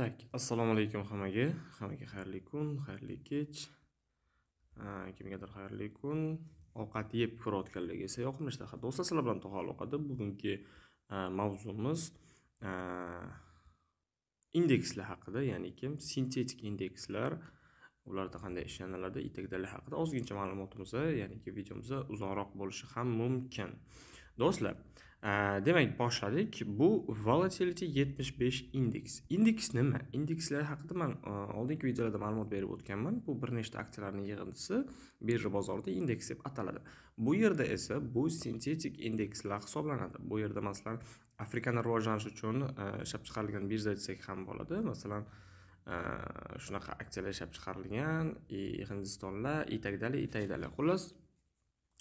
tak assalomu alaykum hammaga hammaga xayrli kun xayrli kech kimgadir xayrli kun ovqat yeb ko'rayotganlarga esa yoqimli ishtaha do'stlar sizlar bilan aloqada bugungi mavzumiz indekslar haqida ya'ni kim sintetik indekslar ularda qanday ishlaniladi itagdalar haqida ozgincha ma'lumotimiz ya'niki videomiz uzoqroq bo'lishi ham mumkin do'stlar demak boshladik bu volatility 75 indeks indeks nima indekslar haqida man e, oldingi videolarda ma'lumot berib o'tganman bu bir nechta aksiyalarning yig'indisi birja bozorida indeks deb ataladi bu yerda esa bu sintetik indekslar hisoblanadi bu yerda masalan afrikani rivojlanishi uchun e, ishlab chiqarilgan birja desak ham bo'ladi masalan e, shunaqa aksiyalar ishlab chiqarilgan и hindistonlar и так далее и так далее xullas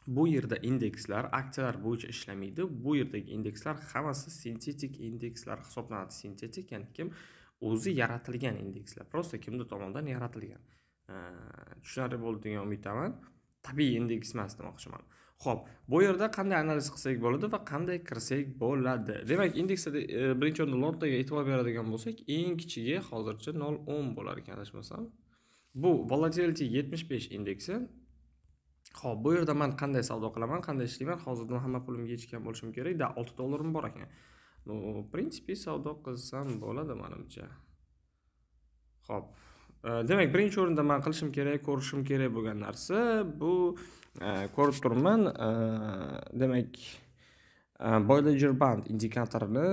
bu yerda indekslar aksiyalar bo'yicha ishlamaydi bu yerdagi indekslar hammasi sintetik indekslar hisoblanadi sintetik ya'ni kim o'zi yaratilgan indekslar просто kimdir tomonidan yaratilgan tushunarli bo'ldi degan umiddaman tabiiy indeks emas demoqchiman ho'p bu yerda qanday analiz qilsak bo'ladi va qanday kirsak bo'ladi demak indeksda e, birinchi o'rinda lottaga e'tibor beradigan bo'lsak eng kichigi hozircha nol o'n bo'lar ekan adashmasam bu volatility 75 indeksi ho'p bu yerda man qanday savdo qilaman qanday ishlayman hozirdan hamma pulimga yetishgan bo'lishim kerak да olti dollarim bor ekan ну в принципе savdo qilsam bo'ladi manimcha ho'p e, demak birinchi o'rinda man qilishim kerak ko'rishim kerak bo'lgan narsa bu e, ko'rib turibman e, demak boylager band indikatorini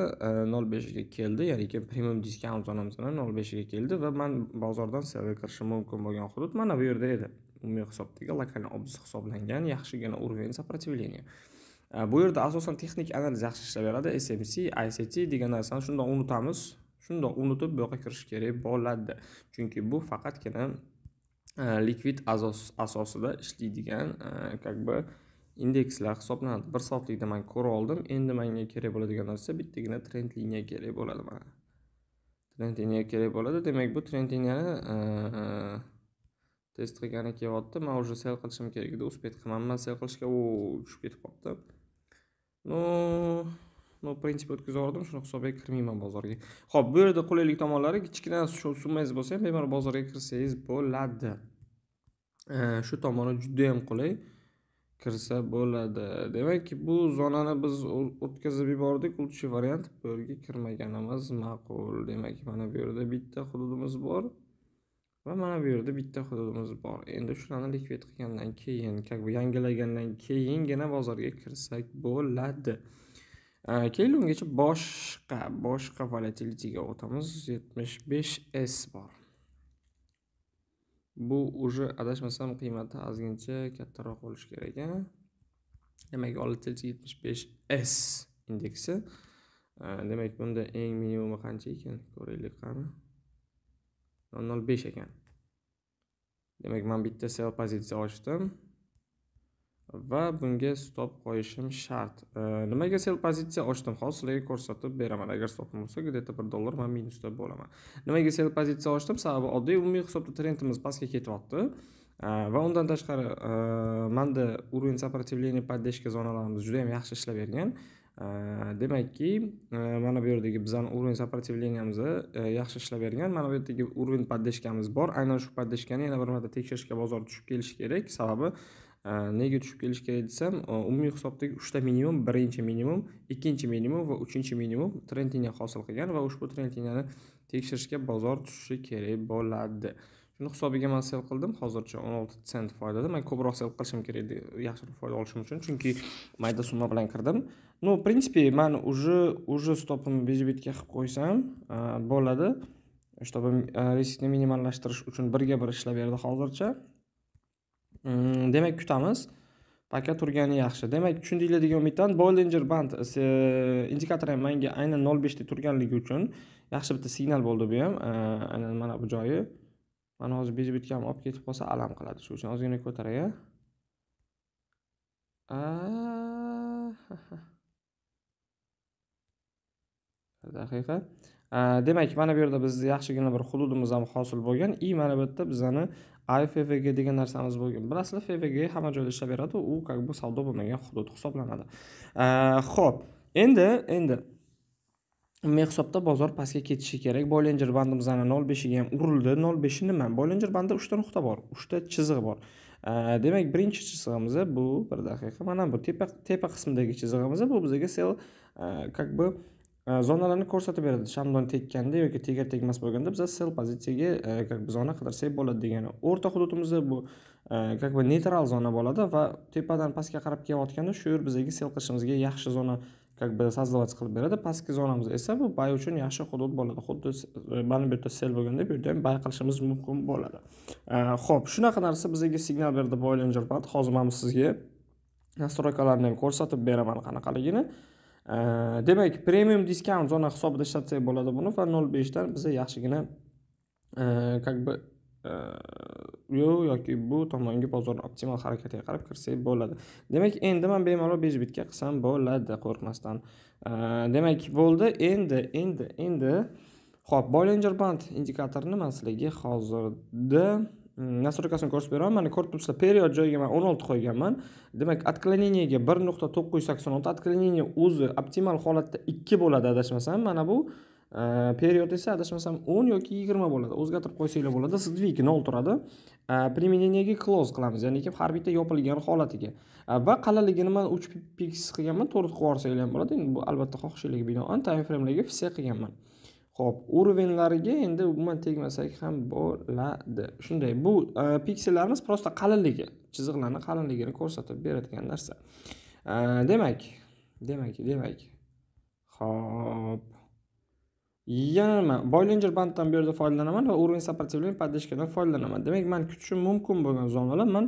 nol beshga keldi ya'ni premium discount zonasini nol beshga keldi va man bozordan sell kirishim mumkin bo'lgan hudud mana bu yerda edi umumiy hisobdagi lokalni obz hisoblangan yaxshigina уровень сопротивления э, bu yerda asosan texnik analiz yaxshi ishlayveradi smc ict degan narsani shundoq unutamiz shundoq unutib bu yoqqa kirish kerak bo'ladi chunki bu faqatgina e, likvid asosida ishlaydigan e, как бы indekslar hisoblanadi bir soatlikda man ko'ra oldim endi manga kerak bo'ladigan narsa bittagina trend liniya kerak bo'ladi mana trend liniya kerak bo'ladi demak bu trend liniyani e, tez trigani kelyapti man уже sel qilishim kerak edi успеть qilmanman sel qilishga u tushib ketib qolibdi ну ну prinsip o'tkazib yubordim shuni hisobga kirmayman bozorga ho'p bu yerda qulaylik tomonlari kichkina summangiz bo'lsa ham bemalol bozorga kirsangiz bo'ladi shu tomoni juda yam qulay kirsa bo'ladi demak bu zonani biz o'tkazib yubordik лучший variant bu yerga kirmaganimiz ma'qul demak mana bu yerda bitta hududimiz bor va mana bu yerda bitta hududimiz bor endi shularni likvid qilgandan keyin как бы yangilagandan keyingina bozorga kirsak bo'ladi keyin ungacha boshqa boshqa volatilitiga o'tamiz yetmish besh s bor bu уже adashmasam qiymati ozgincha kattaroq bo'lishi kerak demak volatility yetmish besh s indeksi demak bunda eng minimumi qancha ekan ko'raylik qani 0.05 ekan demak men bitta sell pozitsiya ochdim va bunga stop qo'yishim shart nimaga sell pozitsiya ochdim hozir sizlarga ko'rsatib beraman agar stopim bo'lsa где 1 dollar man minusda bo'laman nimaga sell pozitsiya ochdim sababi oddiy umumiy hisobda trendimiz pastga ketyapti va undan tashqari manda уровень сопротивления поддержка zonalarimiz juda ham yaxshi ishlab bergan demakki э, э, mana bu yerdagi bizani уровень сопротивленияmizni э, yaxshi ishlab bergan mana bu yerdagi уровень поддержкамiz bor aynan shu poddeshkani yana bir marta tekshirishga bozor tushib kelishi kerak sababi e, nega tushib kelishi kerak desam e, umumiy hisobdagi uchta minimum birinchi minimum ikkinchi minimum va uchinchi minimum trend liniya hosil qilgan va ushbu trend liniyani tekshirishga bozor tushishi kerak bo'ladi shuni hisobiga man sel qildim hozircha o'n olti sent foydada man ko'proq sel qilishim kerak edi yaxshiroq foyda olishim uchun chunki mayda summa bilan kirdim ну в принципе man уже уже stopimni bezbetga qilib qo'ysam э, bo'ladi чтобы riskni э, minimallashtirish uchun birga bir ishlab berdi hozircha demak kutamiz paka turgani yaxshi demak tushundinglar degan umiddan bollinger band э, indikatori ham manga aynan nol beshda turganligi uchun yaxshi bitta signal bo'ldi bu ham aynan mana bu joyi mana hozir bezib bezbitkam olib ketib qolsa alam qiladi shuning uchun ozgina ko'taray a daqiqa demak mana bu yerda bizni yaxshigina bir hududimiz ham hosil bo'lgan и mana bu yerda bizani ifvg degan narsamiz bo'lgan bilasizlar fvg hamma joyda ishlab beradi u как бы savdo bo'lmagan hudud hisoblanadi xo'p endi endi umumiy hisobda bozor pastga ketishi kerak bollinger bandimiz ana nol beshiga ham urildi nol beshi nima bollinger banda uchta nuqta bor uchta chiziq bor demak birinchi chizig'imiz bu bir daqiqa mana bu tepa tepa qismidagi chizig'imiz bu bizga sel e, как бы e, zonalarni ko'rsatib beradi shamdon tekkanda yoki tegar tegmas bo'lganda biz sel pozitsiyaga e, как бы zona qidirsak bo'ladi degani o'rta hududimizda bu как бы neytral zona bo'ladi va tepadan pastga qarab kelayotganda shu yer bizga sel qilishimizga yaxshi zona как бы создавать qilib beradi pastki zonamiz esa bu bay uchun yaxshi hudud bo'ladi xuddi mana bu yerda sel bo'lganda bu yerda ham bay qilishimiz mumkin bo'ladi ho'p shunaqa narsa bizga signal berdi boylinger pad hozir mana sizga nastroykalarni ham ko'rsatib beraman qanaqaligini demak premium discount zona hisobida ishlatsak bo'ladi buni va nol beshdan bizga yaxshigina как бы yo yoki bu tomonga bozorni optimal harakatiga qarab kirsak bo'ladi demak endi man bemalol bitga qilsam bo'ladi qo'rqmasdan demak bo'ldi endi endi endi ho'p bollinger band indikatorini man sizlarga hozirda настройкасini mm, ko'rsatib beraman mana ko'rib turibsizlar period joyiga man o'n olti qo'yganman demak отклонениеga bir nuqta to'qqiz yuz sakson olti отклонение o'zi optimal holatda ikki bo'ladi adashmasam mana bu period esa adashmasam o'n yoki yigirma bo'ladi o'zgartirib qo'ysanglar bo'ladi sizniki nol turadi применениеga close qilamiz ya'ni har bitta yopilgan holatiga va qalinligini man uch piks qilganman to'rt qilib yuborsanglar ham bo'ladi endi bu albatta xohishinglarga binoan time framelarga fisiya qilganman ho'p уровеньlariga endi umuman tegmasak ham bo'ladi shunday bu piksellarimiz просто qalinligi chiziqlarni qalinligini ko'rsatib beradigan narsa demak demak demak ho'p yana nima boylinger banddan bu yerda foydalanaman va уровень сопротивления поддержкаdan foydalanaman demak man kutishim mumkin bo'lgan zonalar man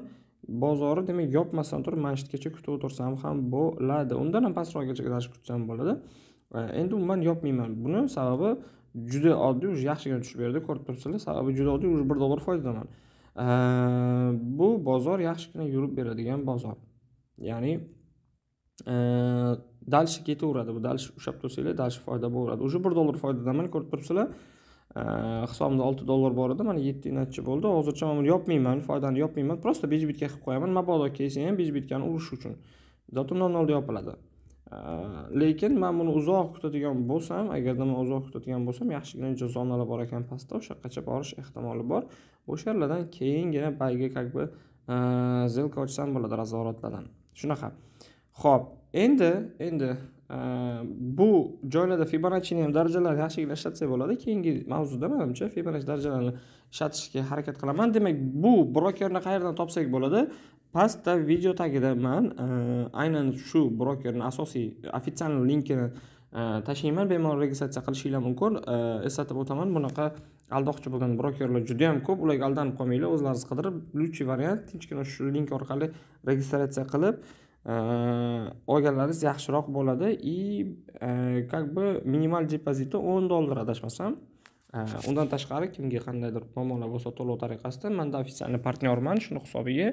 bozori demak yopmasdan turib mana shu yergacha kutib o'tirsam ham bo'ladi undan ham pastroqgacha qarashib kutsam bo'ladi e, endi umuman yopmayman buni sababi juda oddiy уже yaxshigina tushib berdi ko'rib turibsizlar sababi juda oddiy уже bir dollar foydadaman e, bu bozor yaxshigina yurib beradigan bozor ya'ni e, дальше ketaveradi bu дальше ushlab tursanglar дальше foyda bo'laveradi уже bir dollar foydadan mana ko'rib turibsizlar э, hisobimda olti dollar bor edi mana yetti natcha bo'ldi hozircha man buni yopmayman foydani yopmayman prosta bitga qilib qo'yaman mabodo kelsa ham bezbitkani urish uchun zotumdan nolda yopiladi э, lekin man buni uzoq kutadigan bo'lsam agarda man uzoq kutadigan bo'lsam yaxshigina jozonalar bor ekan pastda o'sha yoqqacha borish ehtimoli bor o'sha yerlardan keyingina bayga как бы э, zelka ochsam bo'ladi razoratlardan shunaqa ho'p endi endi e, bu joylarda fibonachini ham darajalarni yaxshigina ishlatsak bo'ladi keyingi mavzuda manimcha fibonacci darajalarini ishlatishga harakat qilaman demak bu brokerni qayerdan topsak bo'ladi pastda video tagida man e, aynan shu brokerni asosiy ofitsial linkini e, tashlayman bemalol registratsiya qilishinglar mumkin eslatib o'taman bunaqa aldoqchi bo'lgan brokerlar juda yam ko'p ularga aldanib qolmanglar o'zlaringiz qidirib lyuchi variant tinchgina shu link orqali registratsiya qilib Э, olganlaringiz yaxshiroq bo'ladi и э, как бы minimal depoziti o'n dollar adashmasam э, undan tashqari kimga qandaydir muammolar bo'lsa to'lov tariqasida manda официальный partnyorman shuni hisobiga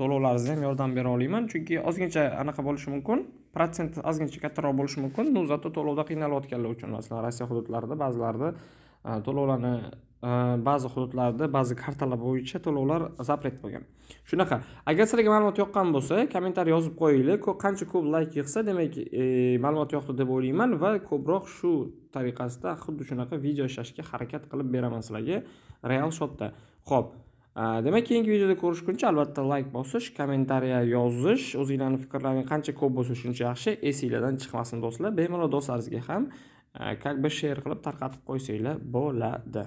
to'lovlaringizni ham yordam bera olaman chunki ozgincha anaqa bo'lishi mumkin protsent ozgincha kattaroq bo'lishi mumkin ну зато to'lovda qiynalayotganlar uchun masalan rossiya hududlarida ba'zilarida e, to'lovlarni ba'zi hududlarda ba'zi kartalar bo'yicha to'lovlar запрет bo'lgan shunaqa agar sizlarga ma'lumot yoqqan bo'lsa kommentariy yozib qo'yinglar qancha ko'p layk yig'sa demak e, ma'lumot yoqdi deb o'ylayman va ko'proq shu tariqasida xuddi shunaqa video ishlashga harakat qilib beraman sizlarga real shotda ho'p e, demak keyingi videoda ko'rishguncha albatta layk bosish kommentariya yozish o'zinglarni fikrlaring qancha ko'p bo'lsa shuncha yaxshi esinglardan chiqmasin do'stlar bemalol do'stlaringizga ham как e, бы share qilib tarqatib qo'ysanglar bo'ladi